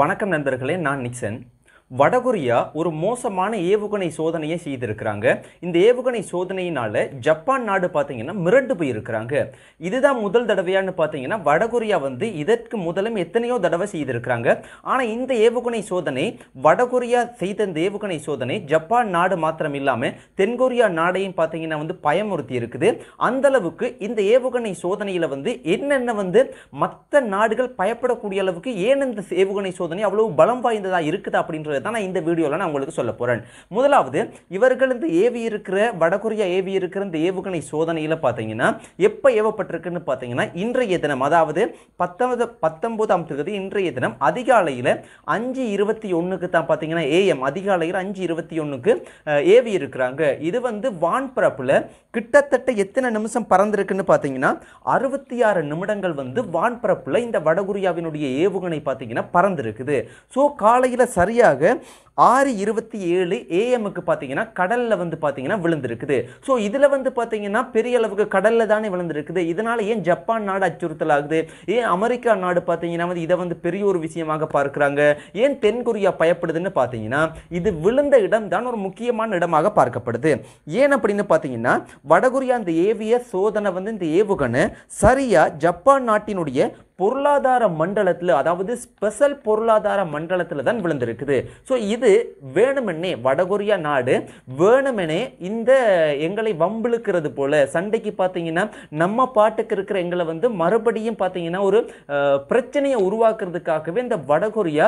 வணக்கம் நண்பர்களே நான் நிக்சன் வடகொரியா ஒரு மோசமான ஏவுகணை சோதனையை செய்திருக்கிறாங்க இந்த ஏவுகணை சோதனையினால ஜப்பான் நாடு பார்த்தீங்கன்னா மிரண்டு போயிருக்கிறாங்க இதுதான் முதல் தடவையான்னு பார்த்தீங்கன்னா வடகொரியா வந்து இதற்கு முதலும் எத்தனையோ தடவை செய்திருக்கிறாங்க ஆனால் இந்த ஏவுகணை சோதனை வடகொரியா செய்த இந்த ஏவுகணை சோதனை ஜப்பான் நாடு மாத்திரம் இல்லாமல் தென்கொரியா நாடையும் பார்த்தீங்கன்னா வந்து பயமுறுத்தி இருக்குது அந்த அளவுக்கு இந்த ஏவுகணை சோதனையில் வந்து என்னென்ன வந்து மற்ற நாடுகள் பயப்படக்கூடிய அளவுக்கு ஏன் இந்த ஏவுகணை சோதனை அவ்வளவு பலம் வாய்ந்ததாக இருக்குது அப்படின்றது தான் நான் இந்த வீடியோவில் நான் உங்களுக்கு சொல்ல போகிறேன் முதலாவது இவர்கள் இந்த ஏவி இருக்கிற வடகொரியா ஏவி இருக்கிற இந்த ஏவுகணை சோதனையில் பார்த்தீங்கன்னா எப்போ ஏவப்பட்டிருக்குன்னு பார்த்தீங்கன்னா இன்றைய தினம் அதாவது பத்தொன்பது பத்தொன்பதாம் தேதி இன்றைய தினம் அதிகாலையில் அஞ்சு இருபத்தி ஒன்றுக்கு தான் பார்த்தீங்கன்னா ஏஎம் அதிகாலையில் அஞ்சு இருபத்தி ஒன்றுக்கு ஏவி இருக்கிறாங்க இது வந்து வான்பரப்பில் கிட்டத்தட்ட எத்தனை நிமிஷம் பறந்துருக்குன்னு பார்த்தீங்கன்னா அறுபத்தி ஆறு நிமிடங்கள் வந்து வான்பரப்பில் இந்த வடகொரியாவினுடைய ஏவுகணை பார்த்தீங்கன்னா பறந்துருக்குது ஸோ காலையில் சரியாக ஆறு இருபத்தி ஏழு ஏஎம்முக்கு பார்த்தீங்கன்னா கடலில் வந்து பார்த்தீங்கன்னா விழுந்திருக்குது ஸோ இதில் வந்து பார்த்தீங்கன்னா பெரிய அளவுக்கு கடலில் தானே விழுந்திருக்குது இதனால் ஏன் ஜப்பான் நாடு அச்சுறுத்தல் ஆகுது ஏன் அமெரிக்கா நாடு பார்த்தீங்கன்னா வந்து இதை வந்து பெரிய ஒரு விஷயமாக பார்க்குறாங்க ஏன் தென்கொரியா பயப்படுதுன்னு பார்த்தீங்கன்னா இது விழுந்த இடம் தான் ஒரு முக்கியமான இடமாக பார்க்கப்படுது ஏன் அப்படின்னு பார்த்தீங்கன்னா வடகொரியா இந்த ஏவிய சோதனை வந்து இந்த ஏவுகணை சரியாக ஜப்பான் நாட்டினுடைய பொருளாதார மண்டலத்தில் அதாவது ஸ்பெஷல் பொருளாதார மண்டலத்தில் தான் விழுந்திருக்குது ஸோ இது வேணுமென்னே வடகொரியா நாடு வேணுமெனே இந்த எங்களை வம்பிழுக்கிறது போல் சண்டைக்கு பார்த்தீங்கன்னா நம்ம பாட்டுக்கு இருக்கிற எங்களை வந்து மறுபடியும் பார்த்தீங்கன்னா ஒரு பிரச்சனையை உருவாக்குறதுக்காகவே இந்த வடகொரியா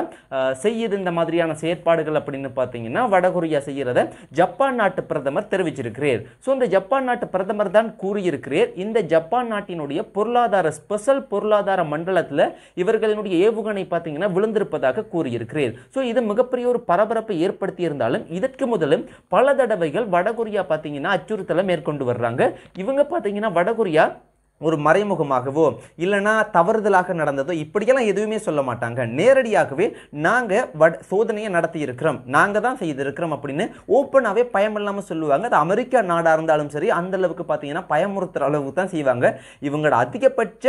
செய்யுது இந்த மாதிரியான செயற்பாடுகள் அப்படின்னு பார்த்தீங்கன்னா வடகொரியா செய்கிறத ஜப்பான் நாட்டு பிரதமர் தெரிவிச்சிருக்கிறார் ஸோ இந்த ஜப்பான் நாட்டு பிரதமர் தான் கூறியிருக்கிறார் இந்த ஜப்பான் நாட்டினுடைய பொருளாதார ஸ்பெஷல் பொருளாதார மண்டலத்தில் இவர்களினுடைய ஏவுகணை பார்த்தீங்கன்னா விழுந்திருப்பதாக கூறியிருக்கிறேன் ஸோ இது மிகப்பெரிய ஒரு பரபரப்பை ஏற்படுத்தி இருந்தாலும் இதற்கு முதலும் பல தடவைகள் வடகொரியா பார்த்தீங்கன்னா அச்சுறுத்தலை மேற்கொண்டு வர்றாங்க இவங்க பார்த்தீங்கன்னா வடகொரியா ஒரு மறைமுகமாகவோ இல்லைன்னா தவறுதலாக நடந்ததோ இப்படியெல்லாம் எதுவுமே சொல்ல மாட்டாங்க நேரடியாகவே நாங்கள் வட சோதனையை நடத்தி இருக்கிறோம் நாங்கள் தான் செய்திருக்கிறோம் அப்படின்னு ஓப்பனாகவே பயமில்லாமல் சொல்லுவாங்க அது அமெரிக்கா நாடாக இருந்தாலும் சரி அந்த அளவுக்கு பார்த்தீங்கன்னா பயமுறுத்துகிற அளவுக்கு தான் செய்வாங்க இவங்களோட அதிகபட்ச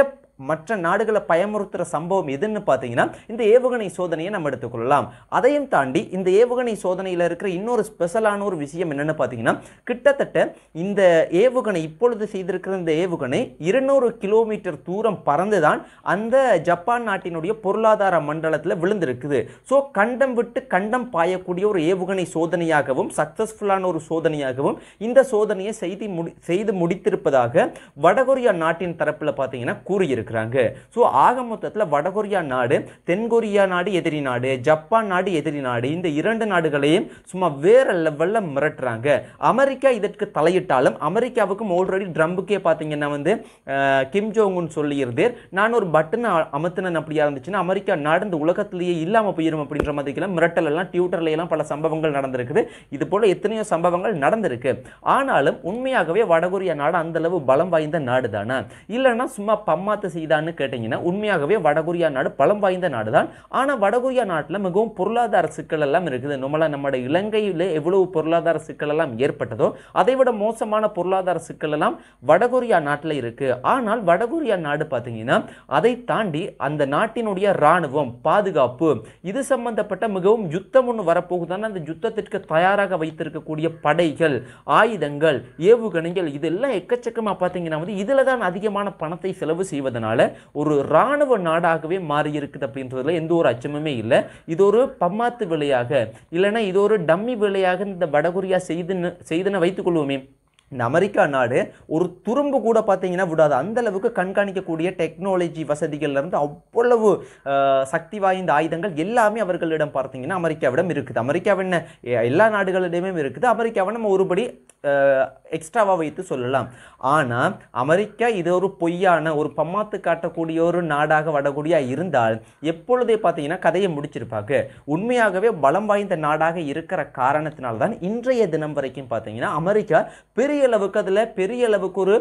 மற்ற நாடுகளை பயமுறுத்துகிற சம்பவம் எதுன்னு பார்த்தீங்கன்னா இந்த ஏவுகணை சோதனையை நம்ம எடுத்துக்கொள்ளலாம் அதையும் தாண்டி இந்த ஏவுகணை சோதனையில் இருக்கிற இன்னொரு ஸ்பெஷலான ஒரு விஷயம் என்னென்னு பார்த்தீங்கன்னா கிட்டத்தட்ட இந்த ஏவுகணை இப்பொழுது செய்திருக்கிற இந்த ஏவுகணை இருநூறு கிலோமீட்டர் தூரம் பறந்து தான் அந்த ஜப்பான் நாட்டினுடைய பொருளாதார மண்டலத்தில் விழுந்திருக்குது ஸோ கண்டம் விட்டு கண்டம் பாயக்கூடிய ஒரு ஏவுகணை சோதனையாகவும் சக்ஸஸ்ஃபுல்லான ஒரு சோதனையாகவும் இந்த சோதனையை செய்து முடி செய்து முடித்திருப்பதாக வடகொரியா நாட்டின் தரப்பில் பார்த்தீங்கன்னா கூறியிருக்கு இருக்கிறாங்க ஸோ ஆக மொத்தத்தில் வடகொரியா நாடு தென்கொரியா நாடு எதிரி நாடு ஜப்பான் நாடு எதிரி நாடு இந்த இரண்டு நாடுகளையும் சும்மா வேற லெவலில் மிரட்டுறாங்க அமெரிக்கா இதற்கு தலையிட்டாலும் அமெரிக்காவுக்கும் ஆல்ரெடி ட்ரம்புக்கே பார்த்தீங்கன்னா வந்து கிம் ஜோங்குன்னு சொல்லியிருந்தேர் நான் ஒரு பட்டன் அமர்த்தினன் அப்படியா இருந்துச்சுன்னா அமெரிக்கா நடந்து உலகத்திலேயே இல்லாமல் போயிடும் அப்படின்ற மாதிரிக்கெல்லாம் மிரட்டல் எல்லாம் எல்லாம் பல சம்பவங்கள் நடந்திருக்குது இது போல எத்தனையோ சம்பவங்கள் நடந்திருக்கு ஆனாலும் உண்மையாகவே வடகொரியா நாடு அந்த அளவு பலம் வாய்ந்த நாடு தானே இல்லைன்னா சும்மா பம்மாத்து செய்தான்னு கேட்டிங்கன்னா உண்மையாகவே வடகொரியா நாடு பலம் வாய்ந்த நாடு தான் ஆனால் வடகொரியா நாட்டில் மிகவும் பொருளாதார சிக்கல் எல்லாம் இருக்குது நம்மளால் நம்மளோட இலங்கையில் எவ்வளவு பொருளாதார சிக்கல் எல்லாம் ஏற்பட்டதோ அதை விட மோசமான பொருளாதார சிக்கல் எல்லாம் வடகொரியா நாட்டில் இருக்குது ஆனால் வடகொரியா நாடு பார்த்தீங்கன்னா அதை தாண்டி அந்த நாட்டினுடைய இராணுவம் பாதுகாப்பு இது சம்பந்தப்பட்ட மிகவும் யுத்தம் ஒன்று வரப்போகுதான அந்த யுத்தத்திற்கு தயாராக வைத்திருக்கக்கூடிய படைகள் ஆயுதங்கள் ஏவுகணைகள் இதெல்லாம் எக்கச்சக்கமாக பார்த்தீங்கன்னா வந்து இதில் தான் அதிகமான பணத்தை செலவு செய்வதனால் இருக்கிறதுனால ஒரு இராணுவ நாடாகவே மாறி இருக்குது அப்படின்றதுல எந்த ஒரு அச்சமுமே இல்லை இது ஒரு பம்மாத்து விலையாக இல்லைன்னா இது ஒரு டம்மி விலையாக இந்த வடகொரியா செய்து செய்துன்னு வைத்துக் கொள்வோமே இந்த அமெரிக்கா நாடு ஒரு துரும்பு கூட பார்த்தீங்கன்னா விடாது அந்தளவுக்கு கண்காணிக்கக்கூடிய டெக்னாலஜி வசதிகள்லேருந்து அவ்வளவு சக்தி வாய்ந்த ஆயுதங்கள் எல்லாமே அவர்களிடம் பார்த்தீங்கன்னா அமெரிக்காவிடம் இருக்குது அமெரிக்காவின் எல்லா நாடுகளிடமே இருக்குது அமெரிக்காவை நம்ம ஒருபடி எக்ஸ்ட்ராவாக வைத்து சொல்லலாம் ஆனால் அமெரிக்கா இது ஒரு பொய்யான ஒரு பம்மாத்து காட்டக்கூடிய ஒரு நாடாக வடகொடியா இருந்தால் எப்பொழுதே பார்த்தீங்கன்னா கதையை முடிச்சிருப்பாங்க உண்மையாகவே பலம் வாய்ந்த நாடாக இருக்கிற காரணத்தினால்தான் இன்றைய தினம் வரைக்கும் பார்த்தீங்கன்னா அமெரிக்கா பெரிய பெரிய அளவுக்கு அதில் பெரிய அளவுக்கு ஒரு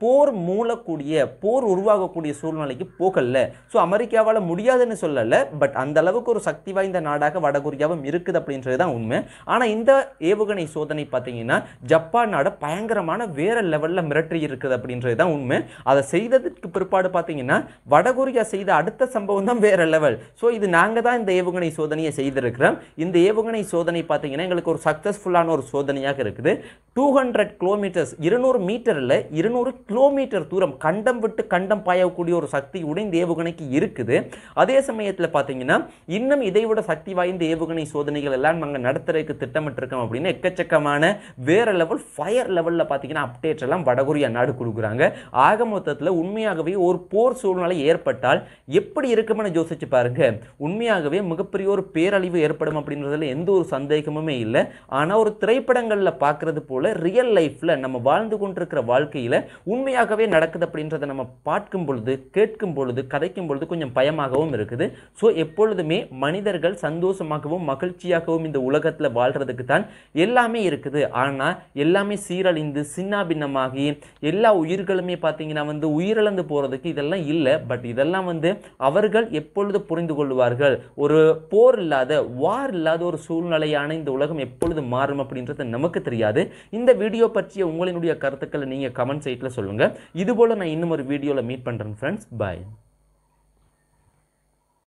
போர் மூலக்கூடிய போர் உருவாகக்கூடிய சூழ்நிலைக்கு போகல ஸோ அமெரிக்காவால் முடியாதுன்னு சொல்லலை பட் அந்த அளவுக்கு ஒரு சக்தி வாய்ந்த நாடாக வடகொரியாவும் இருக்குது அப்படின்றது தான் உண்மை ஆனால் இந்த ஏவுகணை சோதனை பார்த்தீங்கன்னா ஜப்பான் நாடு பயங்கரமான வேற லெவலில் மிரட்டி இருக்குது அப்படின்றது தான் உண்மை அதை செய்ததற்கு பிற்பாடு பார்த்தீங்கன்னா வடகொரியா செய்த அடுத்த சம்பவம் தான் வேற லெவல் ஸோ இது நாங்கள் தான் இந்த ஏவுகணை சோதனையை செய்திருக்கிறோம் இந்த ஏவுகணை சோதனை பார்த்தீங்கன்னா எங்களுக்கு ஒரு சக்ஸஸ்ஃபுல்லான ஒரு சோதனையாக இருக்குது டூ ஹண்ட்ரட் கிலோமீட்டர்ஸ் இருநூறு மீட்டரில் இருநூறு கிலோமீட்டர் தூரம் கண்டம் விட்டு கண்டம் பாயக்கூடிய ஒரு சக்தி உடைந்த ஏவுகணைக்கு இருக்குது அதே சமயத்தில் பார்த்தீங்கன்னா இன்னும் இதைவிட சக்தி வாய்ந்த ஏவுகணை சோதனைகள் எல்லாம் நாங்கள் நடத்துறதுக்கு திட்டமிட்டிருக்கோம் அப்படின்னு எக்கச்சக்கமான வேற லெவல் ஃபயர் லெவலில் பார்த்தீங்கன்னா அப்டேட் எல்லாம் வடகொரியா நாடு கொடுக்குறாங்க ஆக மொத்தத்தில் உண்மையாகவே ஒரு போர் சூழ்நிலை ஏற்பட்டால் எப்படி இருக்குமென்னு யோசிச்சு பாருங்க உண்மையாகவே மிகப்பெரிய ஒரு பேரழிவு ஏற்படும் அப்படின்றதுல எந்த ஒரு சந்தேகமுமே இல்லை ஆனால் ஒரு திரைப்படங்களில் பார்க்குறது போல் ரியல் லைஃப் லைஃப்பில் நம்ம வாழ்ந்து கொண்டிருக்கிற வாழ்க்கையில் உண்மையாகவே நடக்குது அப்படின்றத நம்ம பார்க்கும் பொழுது கேட்கும் பொழுது கதைக்கும் பொழுது கொஞ்சம் பயமாகவும் இருக்குது ஸோ எப்பொழுதுமே மனிதர்கள் சந்தோஷமாகவும் மகிழ்ச்சியாகவும் இந்த உலகத்தில் வாழ்கிறதுக்கு தான் எல்லாமே இருக்குது ஆனால் எல்லாமே சீரழிந்து சின்னாபின்னமாகி எல்லா உயிர்களுமே பார்த்தீங்கன்னா வந்து உயிரிழந்து போகிறதுக்கு இதெல்லாம் இல்லை பட் இதெல்லாம் வந்து அவர்கள் எப்பொழுது புரிந்து கொள்வார்கள் ஒரு போர் இல்லாத வார் இல்லாத ஒரு சூழ்நிலையான இந்த உலகம் எப்பொழுது மாறும் அப்படின்றது நமக்கு தெரியாது இந்த வீடியோ பற்றிய உங்களினுடைய கருத்துக்களை நீங்கள் கமெண்ட் சைட்டில் சொல்லுங்கள் இதுபோல் நான் இன்னும் ஒரு வீடியோவில் மீட் பண்ணுறேன் ஃப்ரெண்ட்ஸ் பாய்